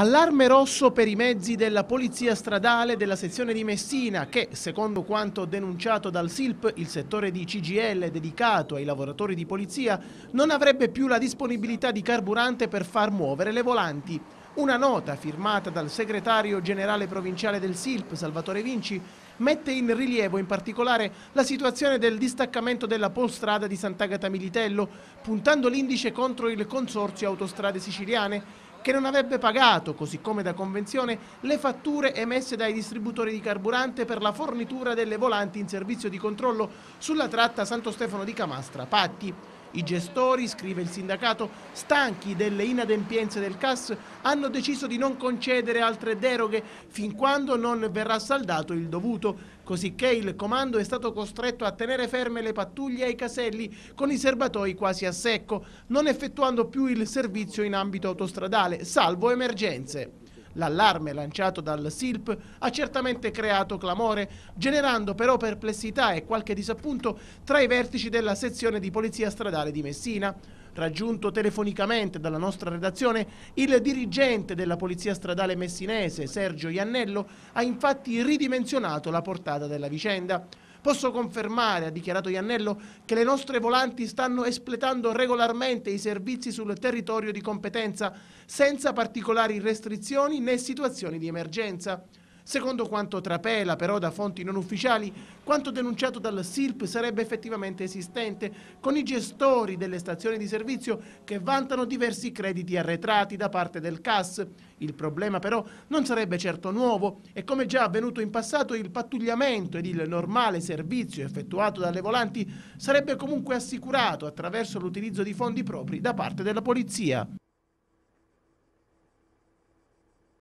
Allarme rosso per i mezzi della Polizia Stradale della sezione di Messina che, secondo quanto denunciato dal SILP, il settore di CGL dedicato ai lavoratori di polizia, non avrebbe più la disponibilità di carburante per far muovere le volanti. Una nota firmata dal segretario generale provinciale del SILP, Salvatore Vinci, mette in rilievo in particolare la situazione del distaccamento della polstrada di Sant'Agata Militello, puntando l'indice contro il Consorzio Autostrade Siciliane, che non avrebbe pagato, così come da convenzione, le fatture emesse dai distributori di carburante per la fornitura delle volanti in servizio di controllo sulla tratta Santo Stefano di Camastra-Patti. I gestori, scrive il sindacato, stanchi delle inadempienze del CAS, hanno deciso di non concedere altre deroghe fin quando non verrà saldato il dovuto, cosicché il comando è stato costretto a tenere ferme le pattuglie ai caselli con i serbatoi quasi a secco, non effettuando più il servizio in ambito autostradale, salvo emergenze. L'allarme lanciato dal SILP ha certamente creato clamore, generando però perplessità e qualche disappunto tra i vertici della sezione di polizia stradale di Messina. Raggiunto telefonicamente dalla nostra redazione, il dirigente della Polizia Stradale Messinese, Sergio Iannello, ha infatti ridimensionato la portata della vicenda. Posso confermare, ha dichiarato Iannello, che le nostre volanti stanno espletando regolarmente i servizi sul territorio di competenza, senza particolari restrizioni né situazioni di emergenza. Secondo quanto trapela però da fonti non ufficiali, quanto denunciato dal SILP sarebbe effettivamente esistente, con i gestori delle stazioni di servizio che vantano diversi crediti arretrati da parte del CAS. Il problema però non sarebbe certo nuovo e come già avvenuto in passato il pattugliamento ed il normale servizio effettuato dalle volanti sarebbe comunque assicurato attraverso l'utilizzo di fondi propri da parte della polizia.